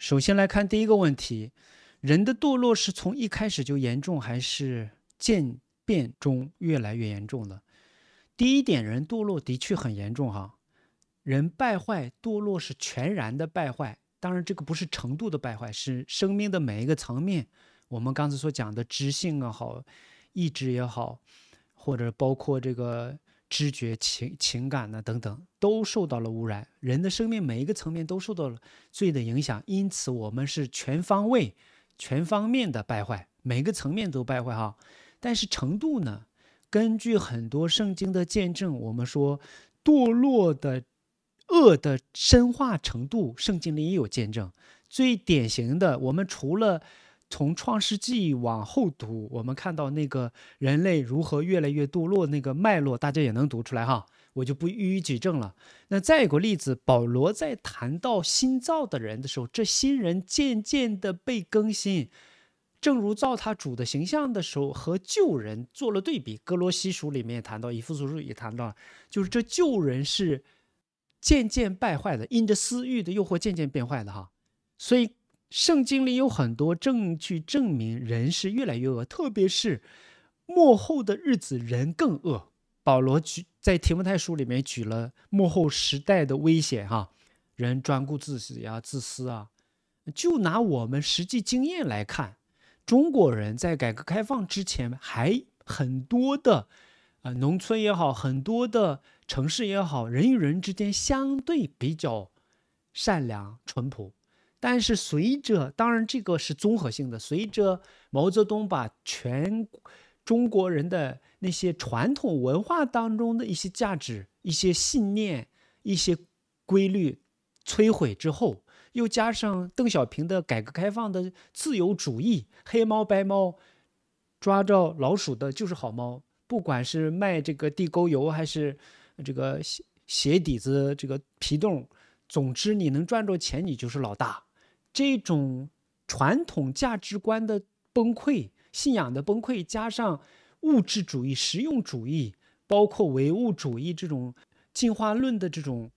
首先来看第一个问题：人的堕落是从一开始就严重，还是渐变中越来越严重的？第一点，人堕落的确很严重哈，人败坏堕落是全然的败坏，当然这个不是程度的败坏，是生命的每一个层面。我们刚才所讲的知性啊，好，意志也好，或者包括这个。知觉、情情感呢，等等，都受到了污染。人的生命每一个层面都受到了罪的影响，因此我们是全方位、全方面的败坏，每个层面都败坏哈。但是程度呢？根据很多圣经的见证，我们说堕落的恶的深化程度，圣经里也有见证。最典型的，我们除了。从创世纪往后读，我们看到那个人类如何越来越堕落那个脉络，大家也能读出来哈。我就不一一举证了。那再一个例子，保罗在谈到新造的人的时候，这新人渐渐的被更新，正如造他主的形象的时候，和旧人做了对比。哥罗西书里面也谈到，以弗所书也谈到，就是这旧人是渐渐败坏的，因着私欲的诱惑渐渐变坏的哈。所以。圣经里有很多证据证明人是越来越恶，特别是幕后的日子，人更恶。保罗举在提摩太书里面举了幕后时代的危险，哈，人专顾自己啊，自私啊。就拿我们实际经验来看，中国人在改革开放之前，还很多的，呃，农村也好，很多的城市也好，人与人之间相对比较善良、淳朴。但是随着，当然这个是综合性的。随着毛泽东把全中国人的那些传统文化当中的一些价值、一些信念、一些规律摧毁之后，又加上邓小平的改革开放的自由主义，黑猫白猫，抓着老鼠的就是好猫。不管是卖这个地沟油，还是这个鞋鞋底子、这个皮冻，总之你能赚着钱，你就是老大。这种传统价值观的崩溃、信仰的崩溃，加上物质主义、实用主义，包括唯物主义这种进化论的这种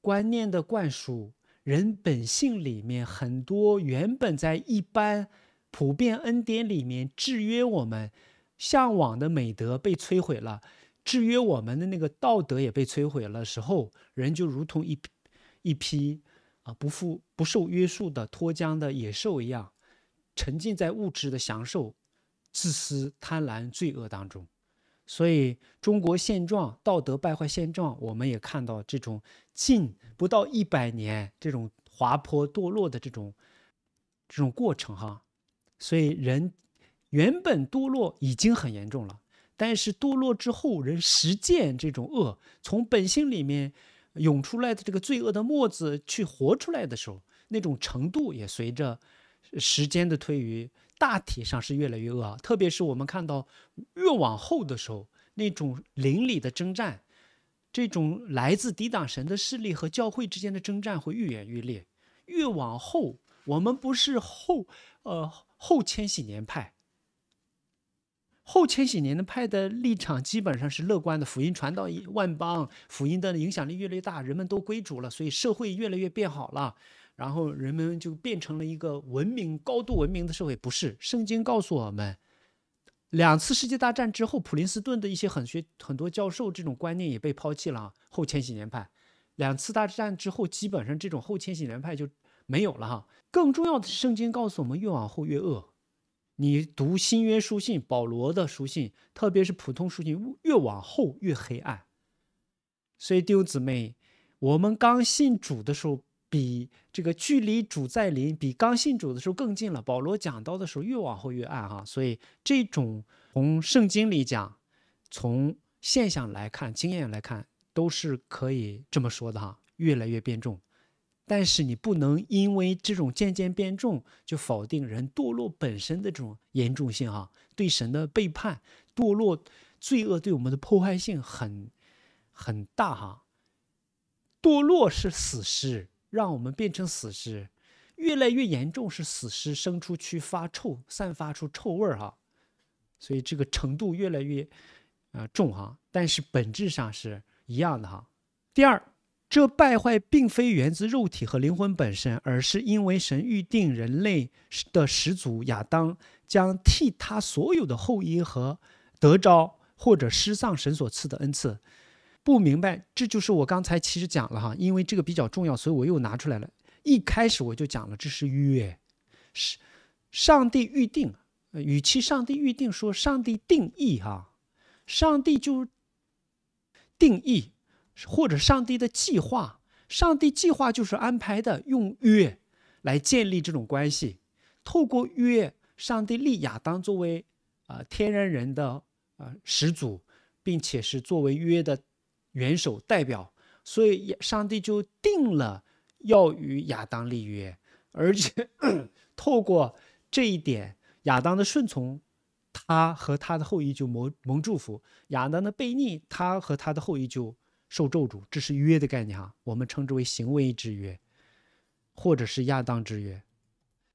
观念的灌输，人本性里面很多原本在一般普遍恩典里面制约我们向往的美德被摧毁了，制约我们的那个道德也被摧毁了，时候人就如同一一批。啊，不负不受约束的脱缰的野兽一样，沉浸在物质的享受、自私、贪婪、罪恶当中。所以，中国现状道德败坏现状，我们也看到这种近不到一百年这种滑坡堕落的这种这种过程哈。所以，人原本堕落已经很严重了，但是堕落之后，人实践这种恶，从本性里面。涌出来的这个罪恶的墨子去活出来的时候，那种程度也随着时间的推移，大体上是越来越恶。特别是我们看到越往后的时候，那种邻里的征战，这种来自抵挡神的势力和教会之间的征战会愈演愈烈。越往后，我们不是后，呃，后千禧年派。后千禧年的派的立场基本上是乐观的，福音传到万邦，福音的影响力越来越大，人们都归主了，所以社会越来越变好了，然后人们就变成了一个文明、高度文明的社会。不是，圣经告诉我们，两次世界大战之后，普林斯顿的一些很学很多教授这种观念也被抛弃了。后千禧年派，两次大战之后，基本上这种后千禧年派就没有了。哈，更重要的是，圣经告诉我们，越往后越恶。你读新约书信，保罗的书信，特别是普通书信，越往后越黑暗。所以弟兄姊妹，我们刚信主的时候，比这个距离主在邻，比刚信主的时候更近了。保罗讲到的时候，越往后越暗哈。所以这种从圣经里讲，从现象来看、经验来看，都是可以这么说的哈，越来越变重。但是你不能因为这种渐渐变重就否定人堕落本身的这种严重性哈，对神的背叛、堕落、罪恶对我们的破坏性很很大哈。堕落是死尸，让我们变成死尸，越来越严重是死尸生出去发臭，散发出臭味儿哈。所以这个程度越来越，呃重哈，但是本质上是一样的哈。第二。这败坏并非源自肉体和灵魂本身，而是因为神预定人类的始祖亚当将替他所有的后裔和得着或者失丧神所赐的恩赐。不明白，这就是我刚才其实讲了哈，因为这个比较重要，所以我又拿出来了一开始我就讲了，这是约，是上帝预定，与其上帝预定说上帝定义哈，上帝就定义。或者上帝的计划，上帝计划就是安排的，用约来建立这种关系。透过约，上帝立亚当作为啊天然人的啊始祖，并且是作为约的元首代表，所以上帝就定了要与亚当立约，而且 透过这一点，亚当的顺从，他和他的后裔就蒙蒙祝福；亚当的悖逆，他和他的后裔就。受咒诅，这是约的概念哈，我们称之为行为之约，或者是亚当之约。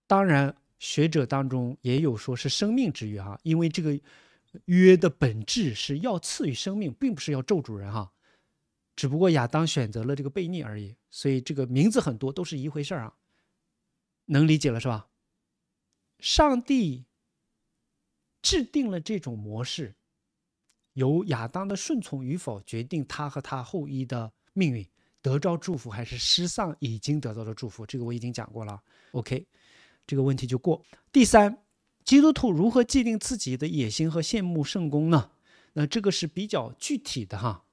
当然，学者当中也有说是生命之约哈，因为这个约的本质是要赐予生命，并不是要咒诅人哈。只不过亚当选择了这个悖逆而已，所以这个名字很多都是一回事儿啊，能理解了是吧？上帝制定了这种模式。由亚当的顺从与否决定他和他后裔的命运，得着祝福还是失丧？已经得到了祝福，这个我已经讲过了。OK，这个问题就过。第三，基督徒如何界定自己的野心和羡慕圣功呢？那这个是比较具体的哈，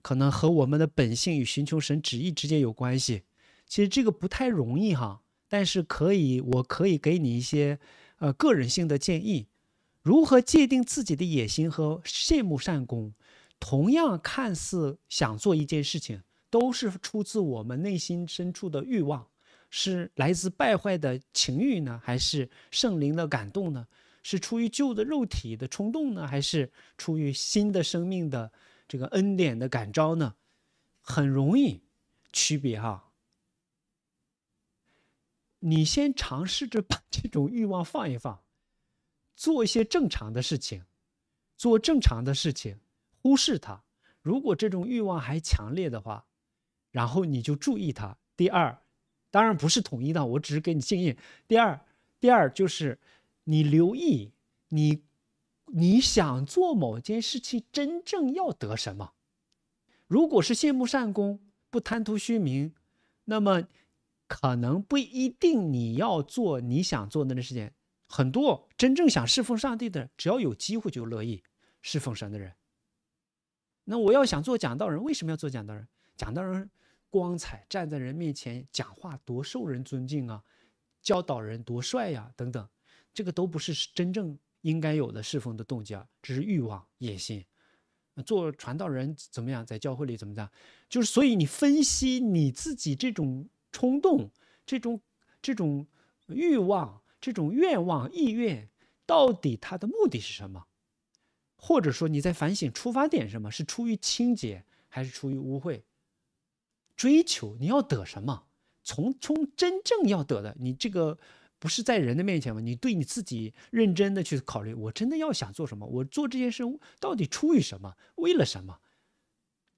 可能和我们的本性与寻求神旨意之间有关系。其实这个不太容易哈，但是可以，我可以给你一些呃个人性的建议。如何界定自己的野心和羡慕善功？同样，看似想做一件事情，都是出自我们内心深处的欲望，是来自败坏的情欲呢，还是圣灵的感动呢？是出于旧的肉体的冲动呢，还是出于新的生命的这个恩典的感召呢？很容易区别哈。你先尝试着把这种欲望放一放。做一些正常的事情，做正常的事情，忽视它。如果这种欲望还强烈的话，然后你就注意它。第二，当然不是统一的，我只是给你建议。第二，第二就是你留意你，你想做某件事情，真正要得什么。如果是羡慕善功，不贪图虚名，那么可能不一定你要做你想做那件事情很多。真正想侍奉上帝的，只要有机会就乐意侍奉神的人。那我要想做讲道人，为什么要做讲道人？讲道人光彩，站在人面前讲话多受人尊敬啊，教导人多帅呀，等等，这个都不是真正应该有的侍奉的动机啊，只是欲望、野心。做传道人怎么样？在教会里怎么样？就是所以你分析你自己这种冲动、这种这种欲望。这种愿望、意愿，到底它的目的是什么？或者说你在反省出发点什么？是出于清洁还是出于污秽？追求你要得什么？从从真正要得的，你这个不是在人的面前吗？你对你自己认真的去考虑，我真的要想做什么？我做这件事到底出于什么？为了什么？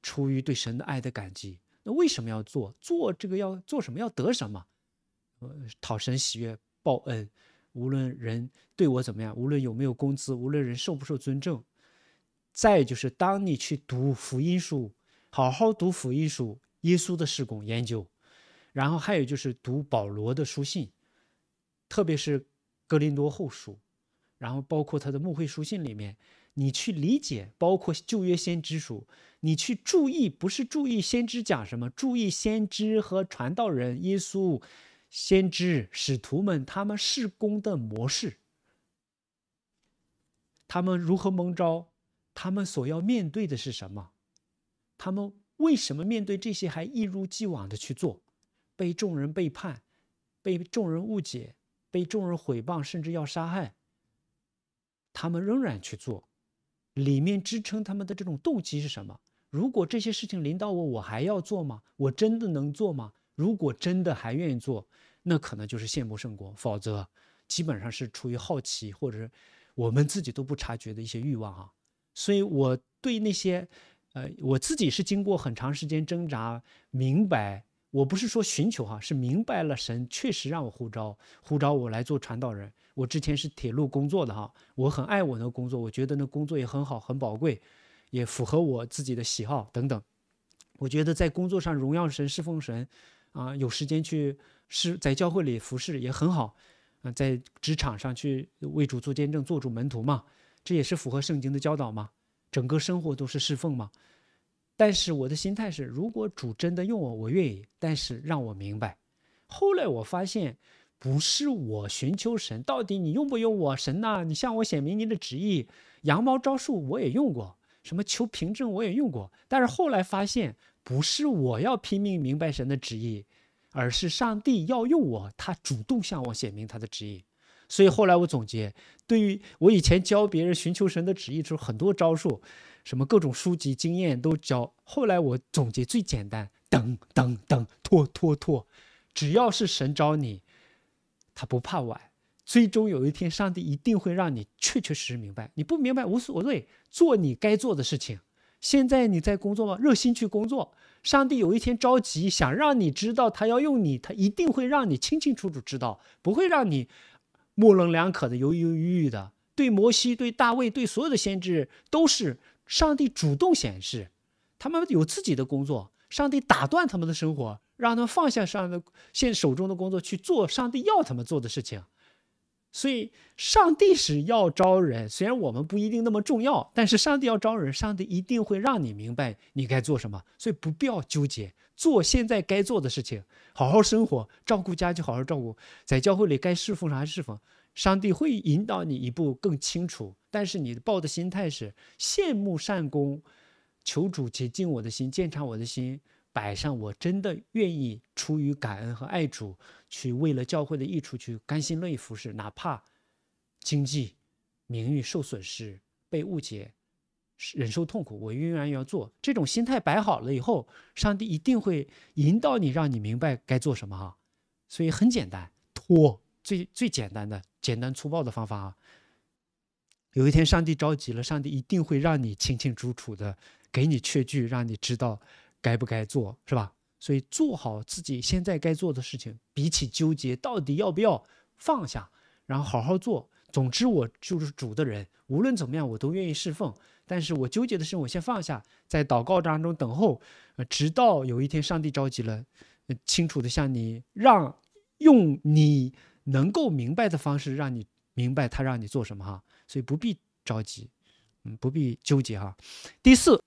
出于对神的爱的感激。那为什么要做？做这个要做什么？要得什么？呃，讨神喜悦。报恩，无论人对我怎么样，无论有没有工资，无论人受不受尊重。再就是，当你去读福音书，好好读福音书，耶稣的施工研究，然后还有就是读保罗的书信，特别是《哥林多后书》，然后包括他的牧会书信里面，你去理解，包括旧约先知书，你去注意，不是注意先知讲什么，注意先知和传道人耶稣。先知使徒们，他们事工的模式，他们如何蒙召，他们所要面对的是什么，他们为什么面对这些还一如既往的去做，被众人背叛，被众人误解，被众人毁谤，甚至要杀害，他们仍然去做，里面支撑他们的这种动机是什么？如果这些事情临到我，我还要做吗？我真的能做吗？如果真的还愿意做，那可能就是羡慕胜过；否则，基本上是出于好奇或者我们自己都不察觉的一些欲望哈。所以，我对那些，呃，我自己是经过很长时间挣扎明白，我不是说寻求哈，是明白了神确实让我呼召呼召我来做传道人。我之前是铁路工作的哈，我很爱我的工作，我觉得那工作也很好，很宝贵，也符合我自己的喜好等等。我觉得在工作上荣耀神侍奉神。啊，有时间去侍在教会里服侍也很好，啊，在职场上去为主做见证、做主门徒嘛，这也是符合圣经的教导嘛，整个生活都是侍奉嘛。但是我的心态是，如果主真的用我，我愿意。但是让我明白，后来我发现，不是我寻求神，到底你用不用我，神呐，你向我显明你的旨意。羊毛招数我也用过，什么求凭证我也用过，但是后来发现，不是我要拼命明白神的旨意。而是上帝要用我，他主动向我显明他的旨意。所以后来我总结，对于我以前教别人寻求神的旨意时候，很多招数，什么各种书籍、经验都教。后来我总结最简单：等等等，拖拖拖。只要是神找你，他不怕晚。最终有一天，上帝一定会让你确确实实明白。你不明白无所谓，做你该做的事情。现在你在工作吗？热心去工作。上帝有一天着急，想让你知道他要用你，他一定会让你清清楚楚知道，不会让你模棱两可的、犹犹豫豫的。对摩西、对大卫、对所有的先知，都是上帝主动显示，他们有自己的工作，上帝打断他们的生活，让他们放下上的现手中的工作去做上帝要他们做的事情。所以，上帝是要招人，虽然我们不一定那么重要，但是上帝要招人，上帝一定会让你明白你该做什么。所以，不必要纠结，做现在该做的事情，好好生活，照顾家，就好好照顾在教会里该侍奉啥侍奉。上帝会引导你一步更清楚。但是，你抱的心态是羡慕善功，求主洁净我的心，鉴察我的心。摆上，我真的愿意出于感恩和爱主，去为了教会的益处去甘心乐意服侍，哪怕经济、名誉受损失、被误解、忍受痛苦，我仍然要做。这种心态摆好了以后，上帝一定会引导你，让你明白该做什么哈。所以很简单，拖最最简单的、简单粗暴的方法啊。有一天上帝着急了，上帝一定会让你清清楚楚的给你确据，让你知道。该不该做，是吧？所以做好自己现在该做的事情，比起纠结到底要不要放下，然后好好做。总之，我就是主的人，无论怎么样，我都愿意侍奉。但是我纠结的事，我先放下，在祷告当中等候，呃，直到有一天上帝着急了，清楚的向你让用你能够明白的方式，让你明白他让你做什么哈。所以不必着急，嗯，不必纠结哈。第四。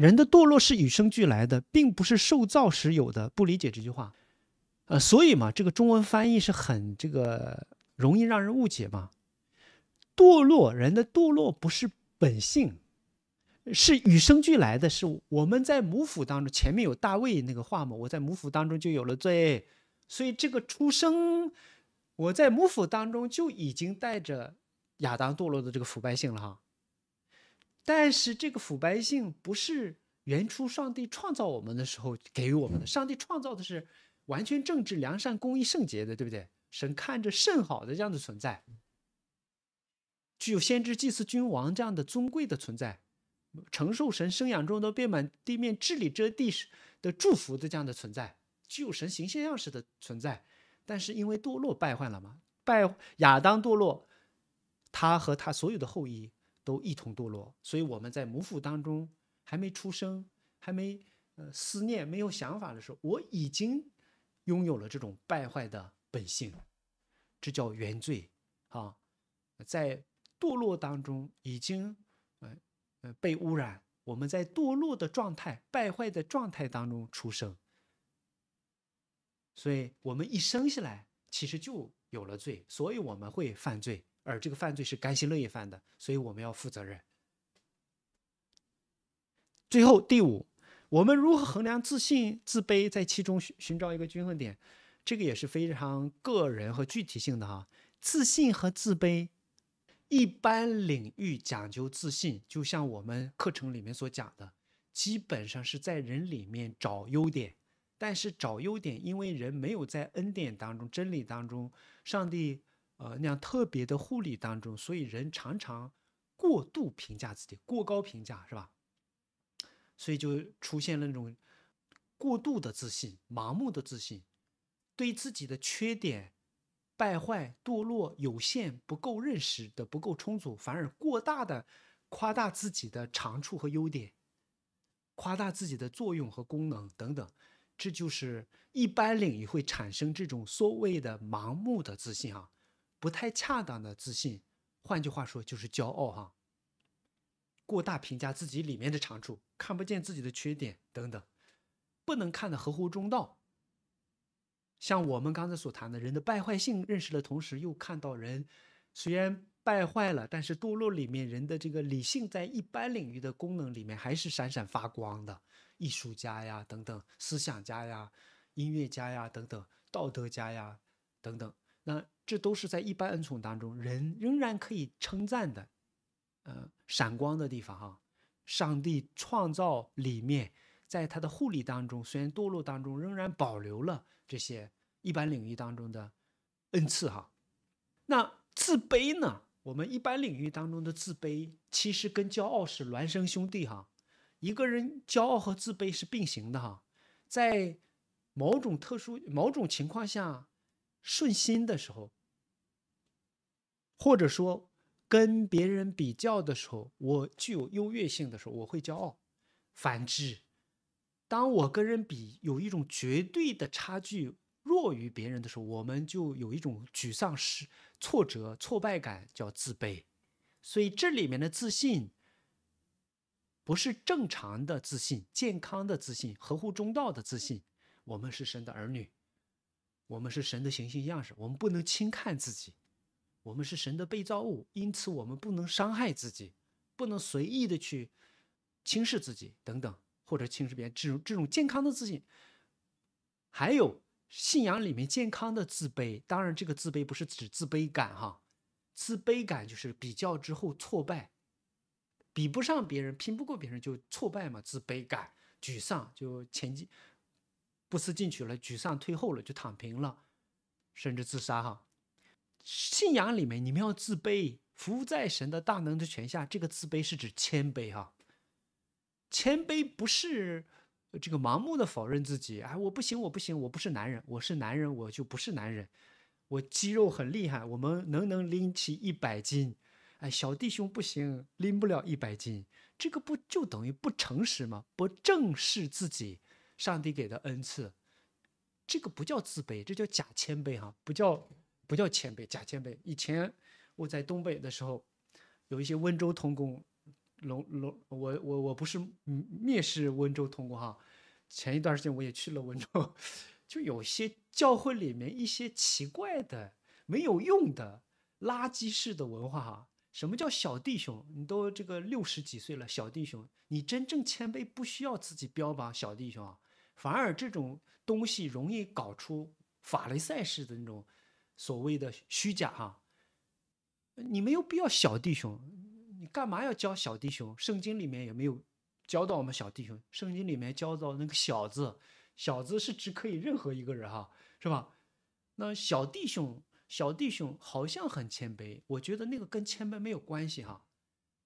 人的堕落是与生俱来的，并不是受造时有的。不理解这句话，呃，所以嘛，这个中文翻译是很这个容易让人误解嘛。堕落，人的堕落不是本性，是与生俱来的。是我们在母腹当中，前面有大卫那个话嘛？我在母腹当中就有了罪，所以这个出生，我在母腹当中就已经带着亚当堕落的这个腐败性了哈。但是这个腐败性不是原初上帝创造我们的时候给予我们的。上帝创造的是完全正直、良善、公义、圣洁的，对不对？神看着甚好的这样的存在，具有先知、祭祀、君王这样的尊贵的存在，承受神生养众多、遍满地面、治理这地的祝福的这样的存在，具有神形象式的存在。但是因为堕落败坏了嘛，败亚当堕落，他和他所有的后裔。都一同堕落，所以我们在母腹当中还没出生，还没呃思念、没有想法的时候，我已经拥有了这种败坏的本性，这叫原罪啊！在堕落当中已经呃呃被污染，我们在堕落的状态、败坏的状态当中出生，所以我们一生下来其实就有了罪，所以我们会犯罪。而这个犯罪是甘心乐意犯的，所以我们要负责任。最后第五，我们如何衡量自信、自卑，在其中寻寻找一个均衡点？这个也是非常个人和具体性的哈。自信和自卑，一般领域讲究自信，就像我们课程里面所讲的，基本上是在人里面找优点。但是找优点，因为人没有在恩典当中、真理当中，上帝。呃，那样特别的护理当中，所以人常常过度评价自己，过高评价是吧？所以就出现了那种过度的自信、盲目的自信，对自己的缺点、败坏、堕落、有限、不够认识的不够充足，反而过大的夸大自己的长处和优点，夸大自己的作用和功能等等，这就是一般领域会产生这种所谓的盲目的自信啊。不太恰当的自信，换句话说就是骄傲哈。过大评价自己里面的长处，看不见自己的缺点等等，不能看得合乎中道。像我们刚才所谈的人的败坏性认识的同时，又看到人虽然败坏了，但是堕落里面人的这个理性在一般领域的功能里面还是闪闪发光的。艺术家呀，等等，思想家呀，音乐家呀，等等，道德家呀，等等。这都是在一般恩宠当中，人仍然可以称赞的，嗯，闪光的地方哈。上帝创造里面，在他的护理当中，虽然堕落当中仍然保留了这些一般领域当中的恩赐哈。那自卑呢？我们一般领域当中的自卑，其实跟骄傲是孪生兄弟哈。一个人骄傲和自卑是并行的哈，在某种特殊、某种情况下。顺心的时候，或者说跟别人比较的时候，我具有优越性的时候，我会骄傲；反之，当我跟人比，有一种绝对的差距，弱于别人的时候，我们就有一种沮丧、失挫折、挫败感，叫自卑。所以，这里面的自信不是正常的自信、健康的自信、合乎中道的自信。我们是神的儿女。我们是神的形星样式，我们不能轻看自己。我们是神的被造物，因此我们不能伤害自己，不能随意的去轻视自己等等，或者轻视别人。这种这种健康的自信，还有信仰里面健康的自卑。当然，这个自卑不是指自卑感哈，自卑感就是比较之后挫败，比不上别人，拼不过别人就挫败嘛，自卑感、沮丧就前进。不思进取了，沮丧退后了，就躺平了，甚至自杀哈！信仰里面，你们要自卑，服在神的大能的权下。这个自卑是指谦卑哈，谦卑不是这个盲目的否认自己，哎，我不行，我不行，我不是男人，我是男人，我就不是男人，我肌肉很厉害，我们能能拎起一百斤，哎，小弟兄不行，拎不了一百斤，这个不就等于不诚实吗？不正视自己。上帝给的恩赐，这个不叫自卑，这叫假谦卑哈！不叫不叫谦卑，假谦卑。以前我在东北的时候，有一些温州童工，龙龙，我我我不是蔑视温州童工哈。前一段时间我也去了温州，就有些教会里面一些奇怪的、没有用的垃圾式的文化哈。什么叫小弟兄？你都这个六十几岁了，小弟兄，你真正谦卑不需要自己标榜小弟兄啊。反而这种东西容易搞出法雷赛式的那种所谓的虚假哈，你没有必要小弟兄，你干嘛要教小弟兄？圣经里面也没有教到我们小弟兄，圣经里面教到那个小子，小子是只可以任何一个人哈，是吧？那小弟兄，小弟兄好像很谦卑，我觉得那个跟谦卑没有关系哈。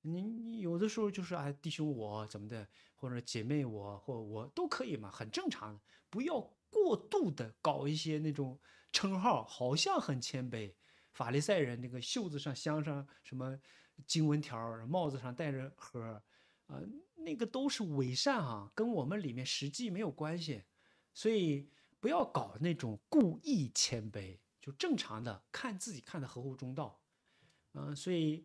你你有的时候就是啊，弟兄我怎么的，或者姐妹我或我都可以嘛，很正常的。不要过度的搞一些那种称号，好像很谦卑。法利赛人那个袖子上镶上什么经文条，帽子上戴着盒啊，那个都是伪善啊，跟我们里面实际没有关系。所以不要搞那种故意谦卑，就正常的看自己看的合乎中道。嗯，所以。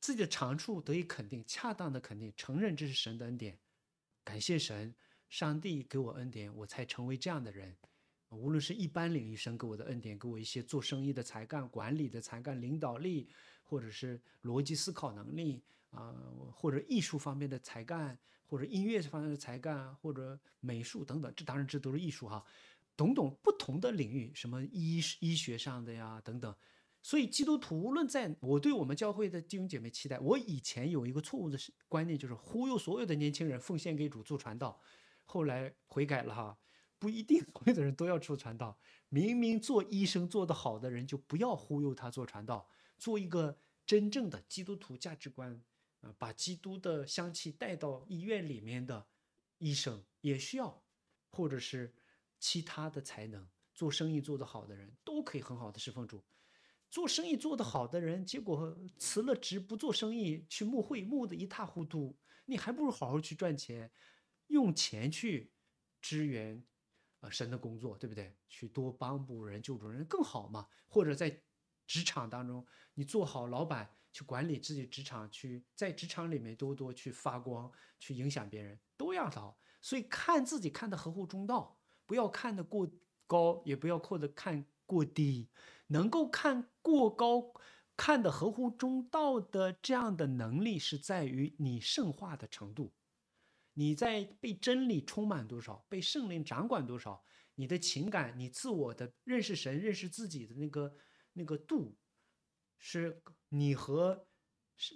自己的长处得以肯定，恰当的肯定，承认这是神的恩典，感谢神，上帝给我恩典，我才成为这样的人。无论是一般领域神给我的恩典，给我一些做生意的才干、管理的才干、领导力，或者是逻辑思考能力啊，或者艺术方面的才干，或者音乐方面的才干，或者美术等等，这当然这都是艺术哈，种种不同的领域，什么医医学上的呀，等等。所以基督徒无论在，我对我们教会的弟兄姐妹期待，我以前有一个错误的观念，就是忽悠所有的年轻人奉献给主做传道，后来悔改了哈，不一定所有的人都要做传道。明明做医生做得好的人，就不要忽悠他做传道，做一个真正的基督徒价值观，啊，把基督的香气带到医院里面的医生也需要，或者是其他的才能，做生意做得好的人都可以很好的侍奉主。做生意做得好的人，结果辞了职不做生意，去募会募得一塌糊涂，你还不如好好去赚钱，用钱去支援，呃，神的工作，对不对？去多帮助人、救助人更好嘛。或者在职场当中，你做好老板，去管理自己职场，去在职场里面多多去发光，去影响别人，都要好。所以看自己看的合乎中道，不要看得过高，也不要看得看过低。能够看过高、看的合乎中道的这样的能力，是在于你圣化的程度，你在被真理充满多少，被圣灵掌管多少，你的情感、你自我的认识神、认识自己的那个那个度，是你和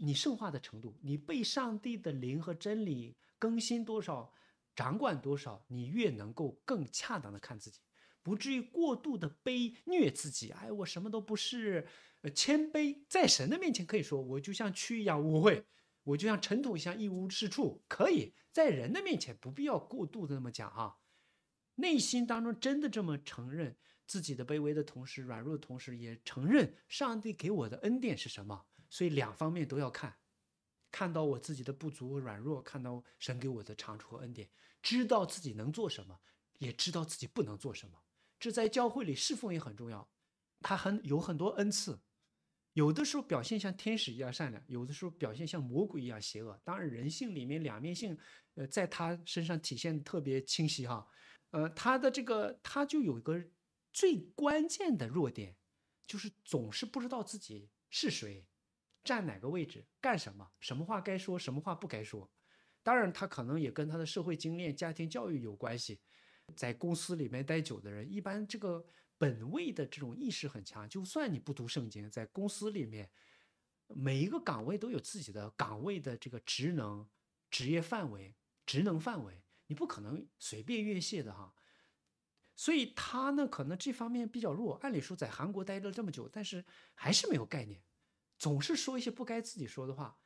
你圣化的程度，你被上帝的灵和真理更新多少、掌管多少，你越能够更恰当的看自己。不至于过度的卑虐自己。哎，我什么都不是，呃，谦卑在神的面前可以说我就像蛆一样，我会，我就像尘土，一样一无是处。可以在人的面前不必要过度的那么讲啊，内心当中真的这么承认自己的卑微的同时，软弱的同时，也承认上帝给我的恩典是什么。所以两方面都要看，看到我自己的不足和软弱，看到神给我的长处和恩典，知道自己能做什么，也知道自己不能做什么。这在教会里侍奉也很重要，他很有很多恩赐，有的时候表现像天使一样善良，有的时候表现像魔鬼一样邪恶。当然，人性里面两面性，呃，在他身上体现特别清晰哈，呃，他的这个他就有一个最关键的弱点，就是总是不知道自己是谁，站哪个位置，干什么，什么话该说，什么话不该说。当然，他可能也跟他的社会经验、家庭教育有关系。在公司里面待久的人，一般这个本位的这种意识很强。就算你不读圣经，在公司里面，每一个岗位都有自己的岗位的这个职能、职业范围、职能范围，你不可能随便越界的哈。所以他呢，可能这方面比较弱。按理说在韩国待了这么久，但是还是没有概念，总是说一些不该自己说的话。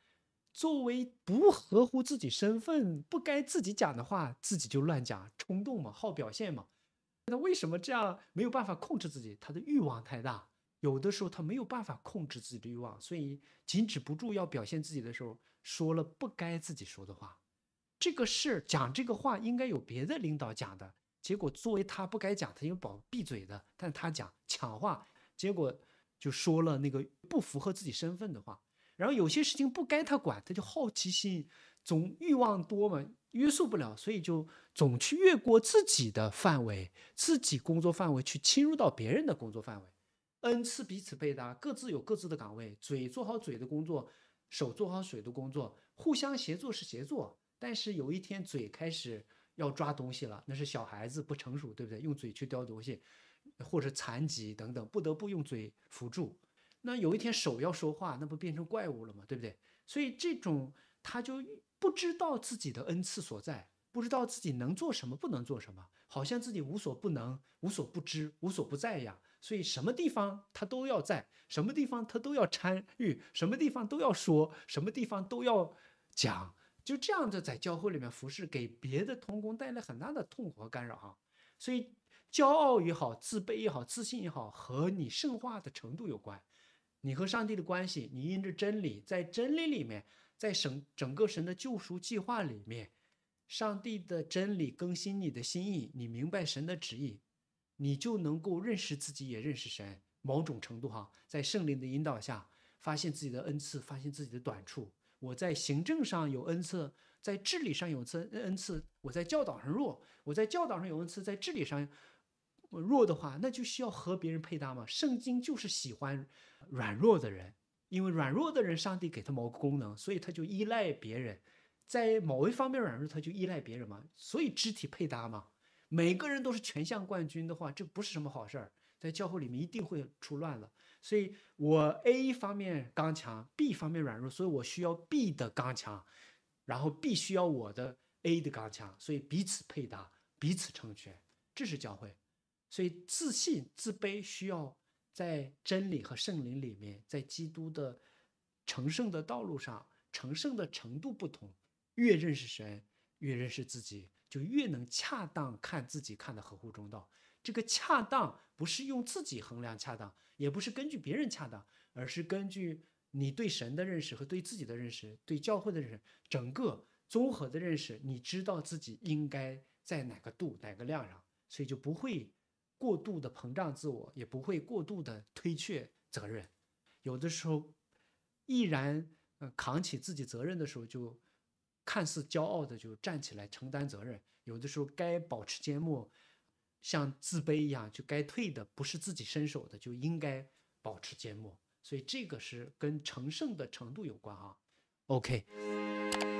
作为不合乎自己身份、不该自己讲的话，自己就乱讲，冲动嘛，好表现嘛。那为什么这样没有办法控制自己？他的欲望太大，有的时候他没有办法控制自己的欲望，所以紧止不住要表现自己的时候，说了不该自己说的话。这个事讲这个话应该有别的领导讲的，结果作为他不该讲，他应该保闭嘴的，但他讲抢话，结果就说了那个不符合自己身份的话。然后有些事情不该他管，他就好奇心，总欲望多嘛，约束不了，所以就总去越过自己的范围，自己工作范围去侵入到别人的工作范围。恩，赐彼此配搭，各自有各自的岗位，嘴做好嘴的工作，手做好手的工作，互相协作是协作。但是有一天嘴开始要抓东西了，那是小孩子不成熟，对不对？用嘴去叼东西，或者残疾等等，不得不用嘴辅助。那有一天手要说话，那不变成怪物了吗？对不对？所以这种他就不知道自己的恩赐所在，不知道自己能做什么，不能做什么，好像自己无所不能、无所不知、无所不在呀。所以什么地方他都要在，什么地方他都要参与，什么地方都要说，什么地方都要讲，就这样的在教会里面服侍，给别的童工带来很大的痛苦和干扰啊。所以骄傲也好，自卑也好，自信也好，和你圣化的程度有关。你和上帝的关系，你因着真理，在真理里面，在神整个神的救赎计划里面，上帝的真理更新你的心意，你明白神的旨意，你就能够认识自己，也认识神。某种程度哈，在圣灵的引导下，发现自己的恩赐，发现自己的短处。我在行政上有恩赐，在治理上有恩恩赐。我在教导上弱，我在教导上有恩赐，在治理上。弱的话，那就需要和别人配搭嘛。圣经就是喜欢软弱的人，因为软弱的人，上帝给他某个功能，所以他就依赖别人，在某一方面软弱，他就依赖别人嘛。所以肢体配搭嘛，每个人都是全项冠军的话，这不是什么好事儿，在教会里面一定会出乱子。所以我 A 方面刚强，B 方面软弱，所以我需要 B 的刚强，然后 B 需要我的 A 的刚强，所以彼此配搭，彼此成全，这是教会。所以，自信、自卑需要在真理和圣灵里面，在基督的成圣的道路上，成圣的程度不同，越认识神，越认识自己，就越能恰当看自己，看的合乎中道。这个恰当不是用自己衡量恰当，也不是根据别人恰当，而是根据你对神的认识和对自己的认识、对教会的认识，整个综合的认识，你知道自己应该在哪个度、哪个量上，所以就不会。过度的膨胀自我，也不会过度的推却责任。有的时候，毅然呃扛起自己责任的时候，就看似骄傲的就站起来承担责任。有的时候该保持缄默，像自卑一样，就该退的不是自己伸手的，就应该保持缄默。所以这个是跟成圣的程度有关啊。OK。